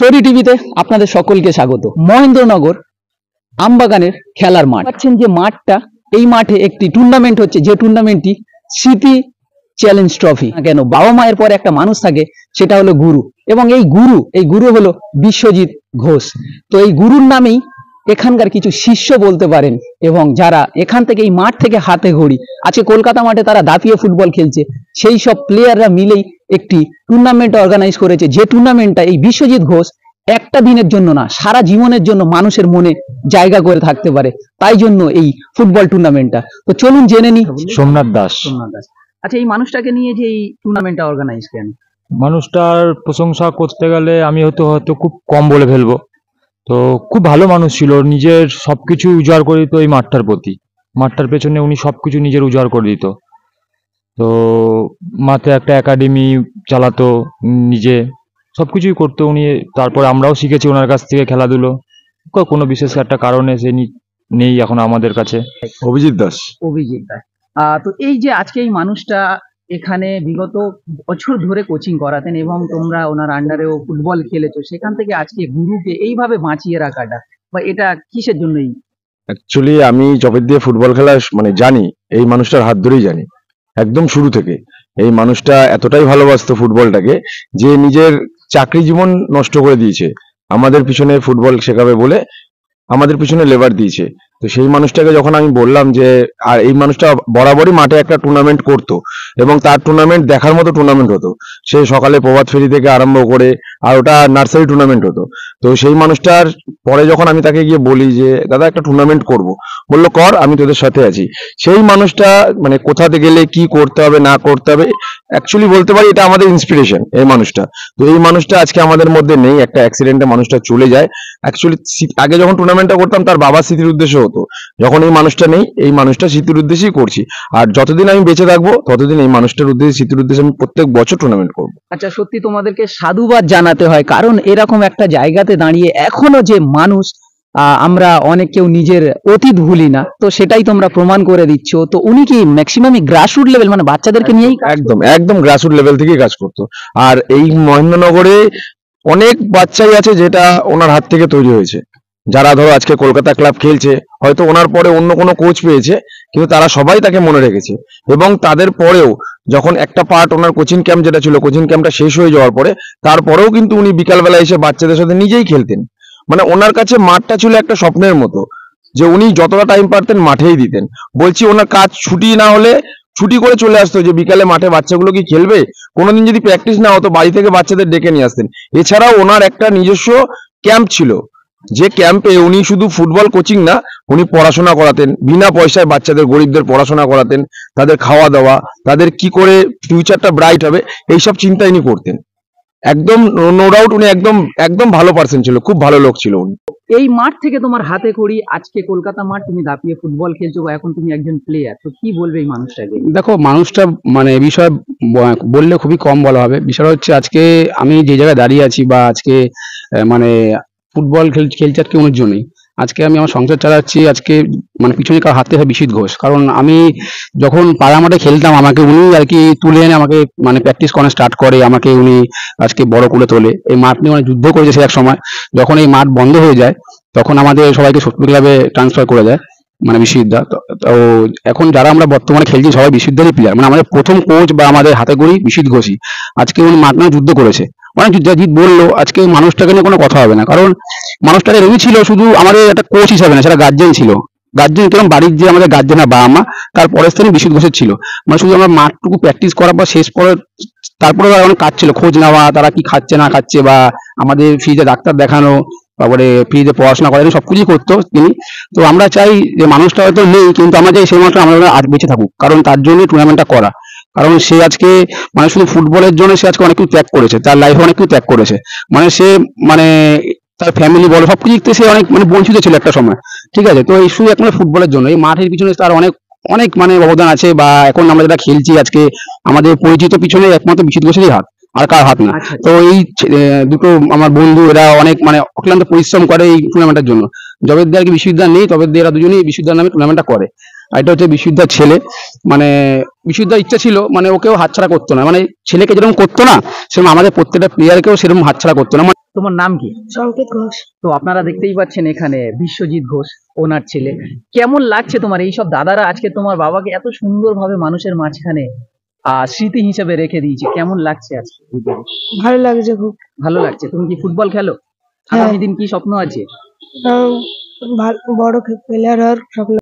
Story টিভিতে আপনাদের সকলকে স্বাগত মহেন্দ্রনগর আমবাগানের খেলার মাঠ পাচ্ছেন যে মাঠটা এই মাঠে একটি টুর্নামেন্ট হচ্ছে যে টুর্নামেন্টটি স্মৃতি চ্যালেঞ্জ ট্রফি কেন বাবা মায়ের পর একটা মানুষ থাকে সেটা হলো গুরু এবং এই গুরু এই গুরু হলো বিশ্বজিৎ ঘোষ তো এই গুরুর নামেই এখানকার কিছু শিষ্য বলতে পারেন এবং যারা এখান থেকে এই মাঠ থেকে হাতে ঘড়ি আজকে কলকাতা মাঠে তারা দাপিয়ে ফুটবল খেলছে সেই সব প্লেয়াররা মিলেই একটি টুর্নামেন্ট অর্গানাইজ করেছে যে টুর্নামেন্টটা এই বিশ্বজিৎ ঘোষ একটা দিনের জন্য না সারা জীবনের জন্য মানুষের মনে জায়গা করে থাকতে পারে তাই জন্য এই ফুটবল টুর্নামেন্টটা তো চলুন জেনে নি সোমনাথ দাস সোমনাথ দাস আচ্ছা এই মানুষটাকে নিয়ে যে এই টুর্নামেন্টটা অর্গানাইজ কেন মানুষটার প্রশংসা করতে গেলে আমি হয়তো হয়তো খুব কম বলে ফেলবো তো খুব ভালো মানুষ ছিল নিজের সব কিছু উজাড় করে দিত এই মাঠটার প্রতি মাঠটার পেছনে উনি সব কিছু নিজের উজাড় করে দিত তো মাঠে একটা একাডেমি চালাতো নিজে সব কিছুই করতো উনি তারপর আমরাও শিখেছি ওনার কাছ থেকে খেলাধুলো কোনো বিশেষ একটা কারণে সে নেই এখন আমাদের কাছে অভিজিৎ দাস অভিজিৎ দাস তো এই যে আজকে এই মানুষটা এখানে বিগত বছর ধরে কোচিং করাতেন এবং তোমরা ওনার আন্ডারেও ফুটবল খেলেছো সেখান থেকে আজকে গুরুকে এইভাবে বাঁচিয়ে রাখাটা বা এটা কিসের জন্যই অ্যাকচুয়ালি আমি যবে দিয়ে ফুটবল খেলা মানে জানি এই মানুষটার হাত ধরেই জানি একদম শুরু থেকে এই মানুষটা এতটাই ভালোবাসতো ফুটবলটাকে যে নিজের চাকরি জীবন নষ্ট করে দিয়েছে আমাদের পিছনে ফুটবল শেখাবে বলে আমাদের পিছনে লেবার দিয়েছে তো সেই মানুষটাকে যখন আমি বললাম যে আর এই মানুষটা বরাবরই মাঠে একটা টুর্নামেন্ট করতো এবং তার টুর্নামেন্ট দেখার মতো টুর্নামেন্ট হতো সে সকালে প্রভাত ফেরি থেকে আরম্ভ করে আর ওটা নার্সারি টুর্নামেন্ট হতো তো সেই মানুষটার পরে যখন আমি তাকে গিয়ে বলি যে দাদা একটা টুর্নামেন্ট করব বলল কর আমি তোদের সাথে আছি সেই মানুষটা মানে কোথাতে গেলে কি করতে হবে না করতে হবে অ্যাকচুয়ালি বলতে পারি এটা আমাদের ইন্সপিরেশন এই মানুষটা তো এই মানুষটা আজকে আমাদের মধ্যে নেই একটা অ্যাক্সিডেন্টে মানুষটা চলে যায় অ্যাকচুয়ালি আগে যখন টুর্নামেন্টটা করতাম তার বাবা স্মৃতির উদ্দেশ্য হতো যখন এই মানুষটা নেই এই মানুষটা স্মৃতির উদ্দেশ্যেই করছি আর যতদিন আমি বেঁচে থাকবো ততদিন এই মানুষটার উদ্দেশ্যে স্মৃতির উদ্দেশ্যে আমি প্রত্যেক বছর টুর্নামেন্ট করবো আচ্ছা সত্যি তোমাদেরকে সাধুবাদ জানা জানাতে হয় কারণ এরকম একটা জায়গাতে দাঁড়িয়ে এখনো যে মানুষ আমরা অনেক কেউ নিজের অতীত ভুলি না তো সেটাই তোমরা প্রমাণ করে দিচ্ছ তো উনি কি ম্যাক্সিমামই গ্রাসরুট লেভেল মানে বাচ্চাদেরকে নিয়েই একদম একদম গ্রাসরুট লেভেল থেকেই কাজ করতো আর এই মহেন্দ্রনগরে অনেক বাচ্চাই আছে যেটা ওনার হাত থেকে তৈরি হয়েছে যারা ধরো আজকে কলকাতা ক্লাব খেলছে হয়তো ওনার পরে অন্য কোনো কোচ পেয়েছে কিন্তু তারা সবাই তাকে মনে রেখেছে এবং তাদের পরেও যখন একটা পার্ট ওনার কোচিং ক্যাম্প যেটা ছিল কোচিং ক্যাম্পটা শেষ হয়ে যাওয়ার পরে তারপরেও কিন্তু উনি বিকালবেলা এসে বাচ্চাদের সাথে নিজেই খেলতেন মানে ওনার কাছে মাঠটা ছিল একটা স্বপ্নের মতো যে উনি যতটা টাইম পারতেন মাঠেই দিতেন বলছি ওনার কাজ ছুটি না হলে ছুটি করে চলে আসতো যে বিকালে মাঠে বাচ্চাগুলো কি খেলবে কোনোদিন যদি প্র্যাকটিস না হতো বাড়ি থেকে বাচ্চাদের ডেকে নিয়ে আসতেন এছাড়াও ওনার একটা নিজস্ব ক্যাম্প ছিল যে ক্যাম্পে উনি শুধু ফুটবল কোচিং না উনি পড়াশোনা করাতেন বিনা পয়সায় বাচ্চাদের গরিবদের পড়াশোনা করাতেন তাদের খাওয়া দাওয়া তাদের কি করে ফিউচারটা ব্রাইট হবে এইসব চিন্তা ইনি করতেন একদম নো ডাউট উনি একদম একদম ভালো পার্সন ছিল খুব ভালো লোক ছিল উনি এই মাঠ থেকে তোমার হাতে করি আজকে কলকাতা মাঠ তুমি দাপিয়ে ফুটবল খেলছো এখন তুমি একজন প্লেয়ার তো কি বলবে এই মানুষটাকে দেখো মানুষটা মানে বিষয় বিষয়ে বললে খুবই কম বলা হবে বিষয় হচ্ছে আজকে আমি যে জায়গায় দাঁড়িয়ে আছি বা আজকে মানে ফুটবল খেল খেলছে আজকে অনেক জনই আজকে আমি আমার সংসার চালাচ্ছি আজকে মানে পিছনে কার হাতে হয় বিশিত ঘোষ কারণ আমি যখন পাড়া মাঠে খেলতাম আমাকে উনি আর কি তুলে এনে আমাকে মানে প্র্যাকটিস করানো স্টার্ট করে আমাকে উনি আজকে বড় করে তোলে এই মাঠ নিয়ে অনেক যুদ্ধ করেছে সে এক সময় যখন এই মাঠ বন্ধ হয়ে যায় তখন আমাদের সবাইকে সত্যি ক্লাবে ট্রান্সফার করে দেয় মানে বিশুদ্ধা তো এখন যারা আমরা বর্তমানে খেলছি সবাই বিশুদ্ধারই প্লেয়ার মানে আমাদের প্রথম কোচ বা আমাদের হাতে করি বিশুদ্ধ ঘোষী আজকে উনি মাঠ নিয়ে যুদ্ধ করেছে অনেক মানে যুদ্ধাজিৎ বললো আজকে মানুষটাকে নিয়ে কোনো কথা হবে না কারণ মানুষটাকে রবি ছিল শুধু আমাদের একটা কোচ হিসাবে না সেটা গার্জেন ছিল গার্জেন কেমন বাড়ির যে আমাদের গার্জেন বাবা মা তার পরের স্থানে বিশুদ্ধ ঘোষের ছিল মানে শুধু আমরা মাঠটুকু প্র্যাকটিস করা বা শেষ পরে তারপরে অনেক কাজ ছিল খোঁজ নেওয়া তারা কি খাচ্ছে না খাচ্ছে বা আমাদের ফ্রিজে ডাক্তার দেখানো তারপরে ফ্রিতে পড়াশোনা করা সব কিছুই করতো তিনি তো আমরা চাই যে মানুষটা হয়তো নেই কিন্তু আমরা চাই সেই মানুষটা আমরা আজ বেঁচে থাকুক কারণ তার জন্য টুর্নামেন্টটা করা কারণ সে আজকে মানে শুধু ফুটবলের জন্য সে আজকে অনেক কিছু ত্যাগ করেছে তার লাইফে অনেক কিছু ত্যাগ করেছে মানে সে মানে তার ফ্যামিলি বলো সব কিছু সে অনেক মানে বঞ্চিত ছিল একটা সময় ঠিক আছে তো এই শুধু একমাত্র ফুটবলের জন্য এই মাঠের পিছনে তার অনেক অনেক মানে অবদান আছে বা এখন আমরা যেটা খেলছি আজকে আমাদের পরিচিত পিছনে একমাত্র বিচিত বসেরই হাত আর কার হাত না আচ্ছা, আচ্ছা। তো এই দুটো আমার বন্ধু এরা অনেক মানে অক্লান্ত পরিশ্রম করে এই টুর্নামেন্টের জন্য যবে আর কি বিশ্ববিদ্যালয় নেই তবে এরা দুজনেই বিশ্ববিদ্যালয় নামে টুর্নামেন্টটা করে এটা হচ্ছে বিশুদ্ধার ছেলে মানে বিশুদ্ধার ইচ্ছা ছিল মানে ওকেও হাতছাড়া করতো না মানে ছেলেকে যেরকম করতো না সেরকম আমাদের প্রত্যেকটা প্লেয়ারকেও সেরকম হাতছাড়া করতো না মানে তোমার নাম কি সংকেত ঘোষ তো আপনারা দেখতেই পাচ্ছেন এখানে বিশ্বজিৎ ঘোষ ওনার ছেলে কেমন লাগছে তোমার এইসব দাদারা আজকে তোমার বাবাকে এত সুন্দরভাবে মানুষের মাঝখানে আহ স্মৃতি হিসেবে রেখে দিয়েছে কেমন লাগছে আজকে ভালো লাগছে খুব ভালো লাগছে তুমি কি ফুটবল খেলো হ্যাঁ। আগামী দিন কি স্বপ্ন আছে বড় প্লেয়ার হওয়ার স্বপ্ন